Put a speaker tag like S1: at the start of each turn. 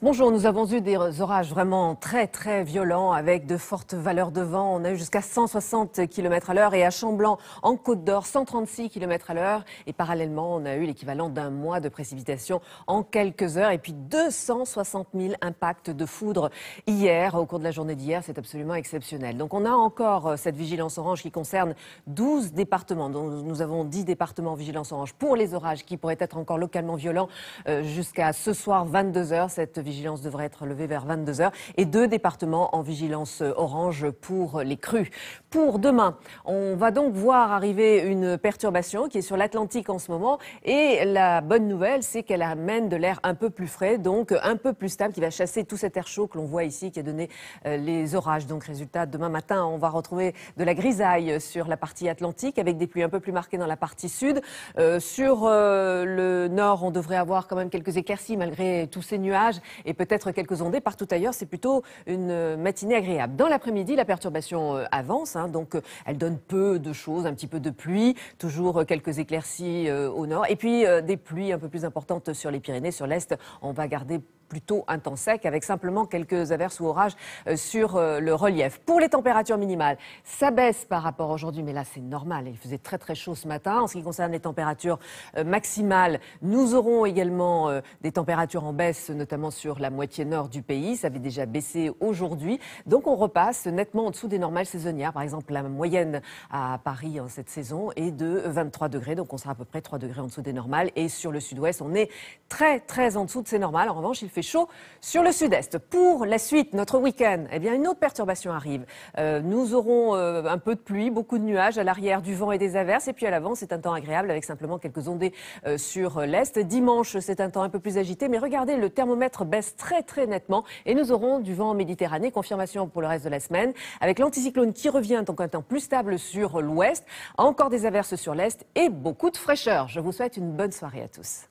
S1: Bonjour, nous avons eu des orages vraiment très très violents avec de fortes valeurs de vent. On a eu jusqu'à 160 km à l'heure et à Chamblanc, en Côte d'Or, 136 km à l'heure. Et parallèlement, on a eu l'équivalent d'un mois de précipitations en quelques heures et puis 260 000 impacts de foudre hier, au cours de la journée d'hier. C'est absolument exceptionnel. Donc on a encore euh, cette vigilance orange qui concerne 12 départements. Donc nous avons 10 départements vigilance orange pour les orages qui pourraient être encore localement violents euh, jusqu'à ce soir 22 h Cette vigilance devrait être levée vers 22h et deux départements en vigilance orange pour les crues. Pour demain, on va donc voir arriver une perturbation qui est sur l'Atlantique en ce moment et la bonne nouvelle, c'est qu'elle amène de l'air un peu plus frais, donc un peu plus stable, qui va chasser tout cet air chaud que l'on voit ici, qui a donné euh, les orages. Donc résultat, demain matin, on va retrouver de la grisaille sur la partie atlantique, avec des pluies un peu plus marquées dans la partie sud. Euh, sur euh, le nord, on devrait avoir quand même quelques éclaircies malgré tous ces nuages et peut-être quelques ondées partout ailleurs. C'est plutôt une matinée agréable. Dans l'après-midi, la perturbation euh, avance, hein, donc euh, elle donne peu de choses, un petit peu de pluie, toujours euh, quelques éclaircies au nord, et puis des pluies un peu plus importantes sur les Pyrénées, sur l'est. On va garder plutôt un temps sec avec simplement quelques averses ou orages sur le relief. Pour les températures minimales, ça baisse par rapport à aujourd'hui, mais là c'est normal. Il faisait très très chaud ce matin. En ce qui concerne les températures maximales, nous aurons également des températures en baisse, notamment sur sur la moitié nord du pays. Ça avait déjà baissé aujourd'hui. Donc on repasse nettement en dessous des normales saisonnières. Par exemple, la moyenne à Paris en hein, cette saison est de 23 degrés. Donc on sera à peu près 3 degrés en dessous des normales. Et sur le sud-ouest, on est très très en dessous de ces normales. En revanche, il fait chaud sur le sud-est. Pour la suite, notre week-end, eh bien une autre perturbation arrive. Euh, nous aurons euh, un peu de pluie, beaucoup de nuages à l'arrière, du vent et des averses. Et puis à l'avant, c'est un temps agréable avec simplement quelques ondées euh, sur l'est. Dimanche, c'est un temps un peu plus agité. Mais regardez, le thermomètre baisse très très nettement et nous aurons du vent en Méditerranée. Confirmation pour le reste de la semaine avec l'anticyclone qui revient donc un temps plus stable sur l'ouest, encore des averses sur l'est et beaucoup de fraîcheur. Je vous souhaite une bonne soirée à tous.